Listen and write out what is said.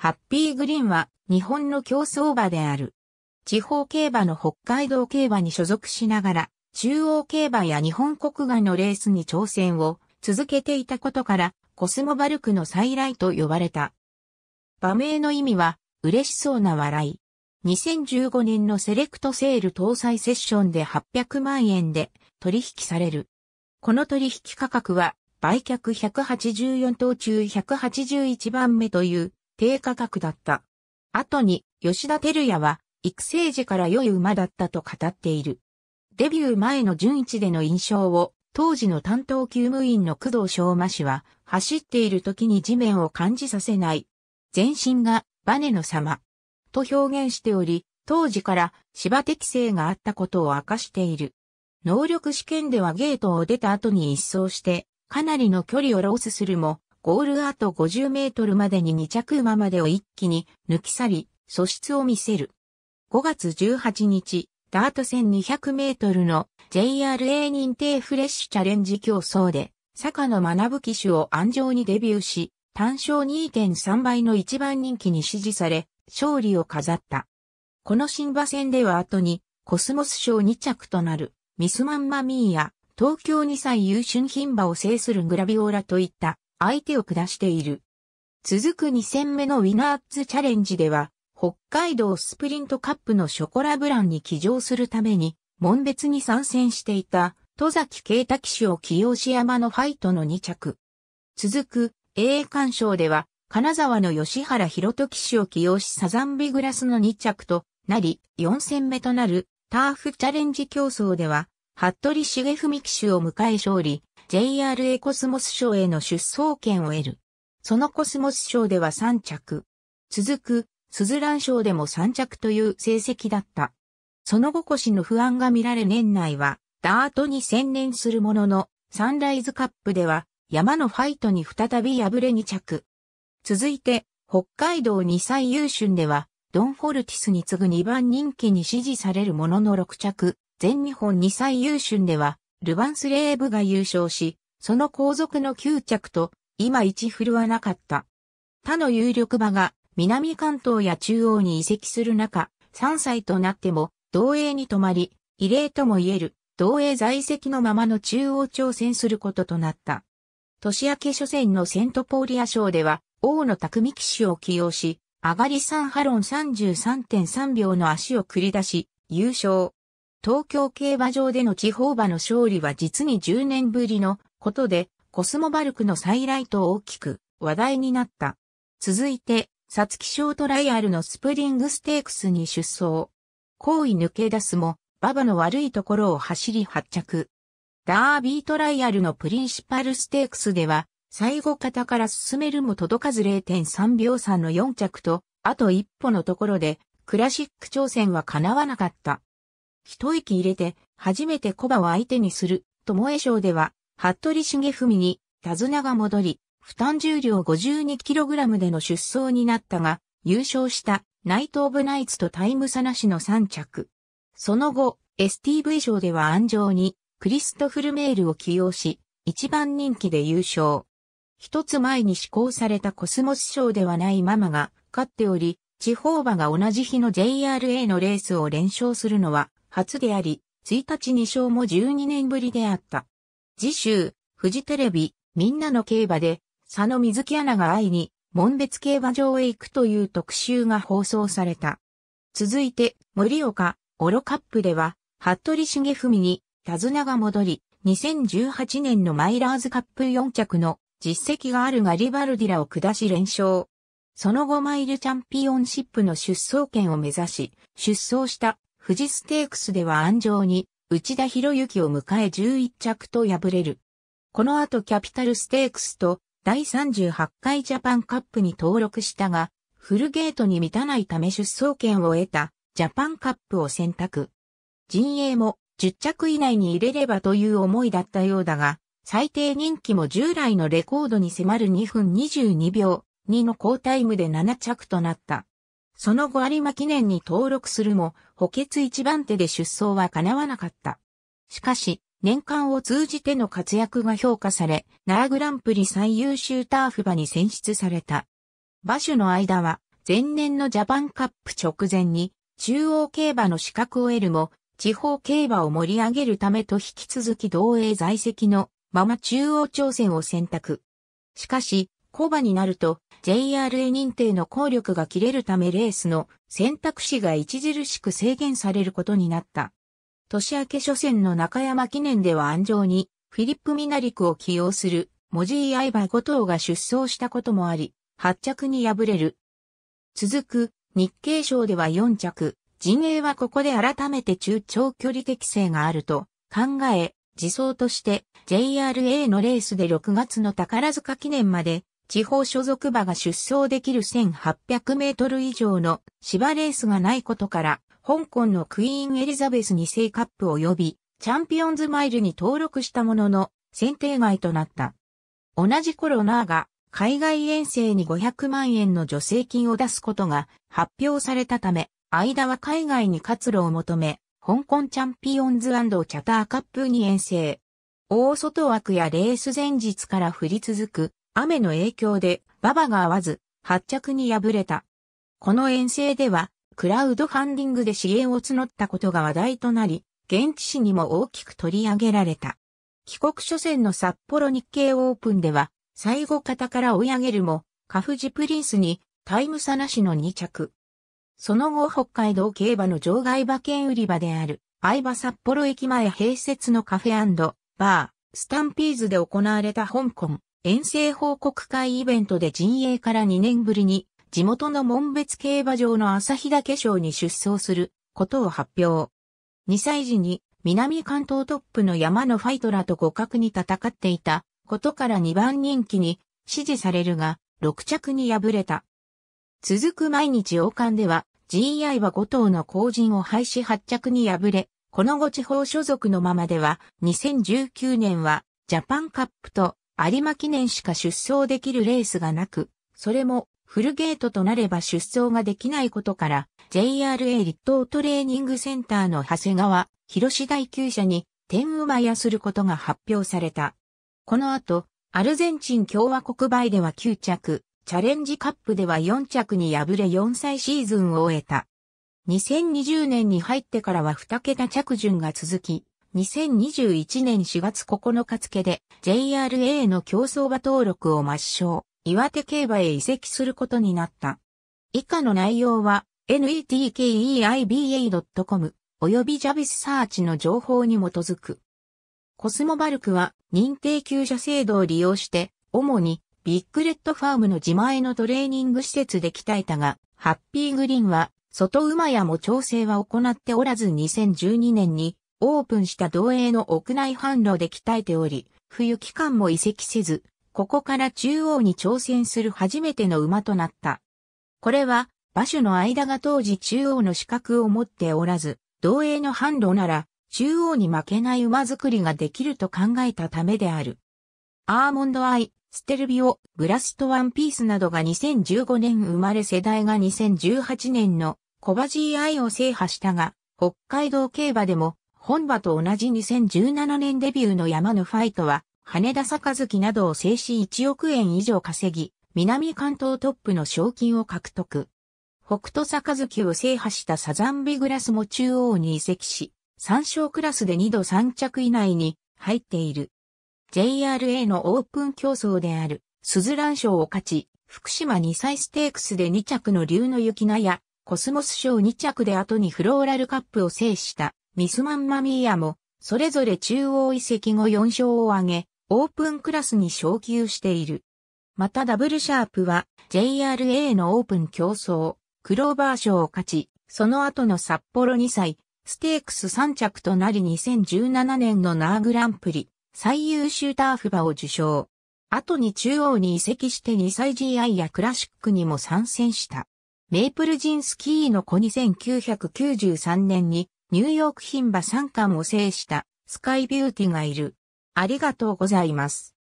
ハッピーグリーンは日本の競争馬である。地方競馬の北海道競馬に所属しながら、中央競馬や日本国外のレースに挑戦を続けていたことから、コスモバルクの再来と呼ばれた。馬名の意味は、嬉しそうな笑い。2015年のセレクトセール搭載セッションで800万円で取引される。この取引価格は、売却184等中181番目という低価格だった。後に、吉田照也は、育成時から良い馬だったと語っている。デビュー前の順一での印象を、当時の担当厩務員の工藤昌馬氏は、走っている時に地面を感じさせない。全身がバネの様。と表現しており、当時から芝適性があったことを明かしている。能力試験ではゲートを出た後に一掃して、かなりの距離をロースするも、ゴールあと50メートルまでに2着馬までを一気に抜き去り、素質を見せる。5月18日、ダート戦200メートルの JRA 認定フレッシュチャレンジ競争で、坂野学騎手を安城にデビューし、単勝2.3倍の一番人気に支持され、勝利を飾った。この新馬戦では後に、コスモス賞2着となる、ミスマンマミーや、東京2歳優春品馬を制するグラビオーラといった、相手を下している。続く2戦目のウィナーズチャレンジでは、北海道スプリントカップのショコラブランに起乗するために、門別に参戦していた、戸崎慶太騎手を起用し山のファイトの2着。続く、英冠賞では、金沢の吉原博人騎手を起用しサザンビグラスの2着となり、4戦目となるターフチャレンジ競争では、服部重文騎手を迎え勝利、JRA コスモス賞への出走権を得る。そのコスモス賞では3着。続く、スズラン賞でも3着という成績だった。その後腰の不安が見られ年内は、ダートに専念するものの、サンライズカップでは、山のファイトに再び敗れ2着。続いて、北海道2歳優春では、ドン・フォルティスに次ぐ2番人気に支持されるものの6着、全日本2歳優春では、ルヴァンスレーブが優勝し、その後続の9着と、今一振るわなかった。他の有力馬が南関東や中央に移籍する中、3歳となっても、同栄に止まり、異例とも言える、同栄在籍のままの中央挑戦することとなった。年明け初戦のセントポーリア賞では、王の匠騎士を起用し、上がり3ハロン33.3秒の足を繰り出し、優勝。東京競馬場での地方馬の勝利は実に10年ぶりのことで、コスモバルクの再来と大きく話題になった。続いて、サツキショートライアルのスプリングステークスに出走。行為抜け出すも、馬場の悪いところを走り発着。ダービートライアルのプリンシパルステークスでは、最後方から進めるも届かず0.3秒差の4着と、あと一歩のところで、クラシック挑戦は叶わなかった。一息入れて、初めてコバを相手にする、え賞では、服部重文に、手綱が戻り、負担重量 52kg での出走になったが、優勝したナイト・オブ・ナイツとタイム差なしの3着。その後、STV 賞では安城にクリストフル・メールを起用し、一番人気で優勝。一つ前に施行されたコスモス賞ではないママが勝っており、地方馬が同じ日の JRA のレースを連勝するのは初であり、1日2勝も12年ぶりであった。次週、フジテレビ、みんなの競馬で、佐野水木アナが会いに、門別競馬場へ行くという特集が放送された。続いて、森岡、オロカップでは、服部重文に、手綱が戻り、2018年のマイラーズカップ4着の実績があるガリバルディラを下し連勝。その後マイルチャンピオンシップの出走権を目指し、出走した富士ステークスでは安城に内田博之を迎え11着と敗れる。この後キャピタルステークスと第38回ジャパンカップに登録したが、フルゲートに満たないため出走権を得たジャパンカップを選択。陣営も10着以内に入れればという思いだったようだが、最低人気も従来のレコードに迫る2分22秒2の好タイムで7着となった。その後有馬記念に登録するも、補欠一番手で出走は叶わなかった。しかし、年間を通じての活躍が評価され、ナーグランプリ最優秀ターフ馬に選出された。馬主の間は、前年のジャパンカップ直前に、中央競馬の資格を得るも、地方競馬を盛り上げるためと引き続き同営在籍のまま中央挑戦を選択。しかし、コバになると JRA 認定の効力が切れるためレースの選択肢が著しく制限されることになった。年明け初戦の中山記念では安城にフィリップ・ミナリクを起用するモジー・アイバ5頭が出走したこともあり、8着に敗れる。続く日経賞では4着、陣営はここで改めて中長距離適性があると考え、自走として JRA のレースで6月の宝塚記念まで地方所属馬が出走できる1800メートル以上の芝レースがないことから、香港のクイーンエリザベス2世カップ及びチャンピオンズマイルに登録したものの選定外となった。同じ頃ナーが海外遠征に500万円の助成金を出すことが発表されたため、間は海外に活路を求め、香港チャンピオンズチャターカップに遠征。大外枠やレース前日から降り続く雨の影響で馬場が合わず、発着に敗れた。この遠征では、クラウドファンディングで支援を募ったことが話題となり、現地紙にも大きく取り上げられた。帰国初戦の札幌日経オープンでは、最後方から追い上げるも、カフジプリンスにタイム差なしの2着。その後北海道競馬の場外馬券売り場である、相場札幌駅前併設のカフェバー、スタンピーズで行われた香港、遠征報告会イベントで陣営から2年ぶりに地元の門別競馬場の朝日岳賞に出走することを発表。2歳時に南関東トップの山のファイトラと互角に戦っていたことから2番人気に支持されるが6着に敗れた。続く毎日王冠では GI は5頭の後陣を廃止8着に敗れ、この後地方所属のままでは2019年はジャパンカップと有馬記念しか出走できるレースがなく、それもフルゲートとなれば出走ができないことから、JRA 立東トレーニングセンターの長谷川、広志大級者に天馬やすることが発表された。この後、アルゼンチン共和国杯では9着、チャレンジカップでは4着に敗れ4歳シーズンを終えた。2020年に入ってからは2桁着順が続き、2021年4月9日付で JRA の競争馬登録を抹消、岩手競馬へ移籍することになった。以下の内容は netkeiba.com 及びジャビスサーチの情報に基づく。コスモバルクは認定厩舎制度を利用して、主にビッグレッドファームの自前のトレーニング施設で鍛えたが、ハッピーグリーンは外馬やも調整は行っておらず2012年にオープンした同営の屋内販路で鍛えており、冬期間も移籍せず、ここから中央に挑戦する初めての馬となった。これは、馬主の間が当時中央の資格を持っておらず、同営の販路なら、中央に負けない馬作りができると考えたためである。アーモンドアイ、ステルビオ、ブラストワンピースなどが2015年生まれ世代が2018年のコバジーアイを制覇したが、北海道競馬でも本場と同じ2017年デビューの山のファイトは、羽田坂月などを制し1億円以上稼ぎ、南関東トップの賞金を獲得。北斗坂月を制覇したサザンビグラスも中央に移籍し、参勝クラスで2度3着以内に入っている。JRA のオープン競争である、スズラン賞を勝ち、福島2歳ステークスで2着の竜の雪菜や、コスモス賞2着で後にフローラルカップを制した、ミスマンマミーアも、それぞれ中央移籍後4勝を挙げ、オープンクラスに昇級している。またダブルシャープは、JRA のオープン競争、クローバー賞を勝ち、その後の札幌2歳、ステークス3着となり2017年のナーグランプリ、最優秀ターフ馬を受賞。後に中央に移籍して2歳 GI やクラシックにも参戦した。メイプルジンスキーの子2 9 9 3年にニューヨーク牝馬3冠を制したスカイビューティがいる。ありがとうございます。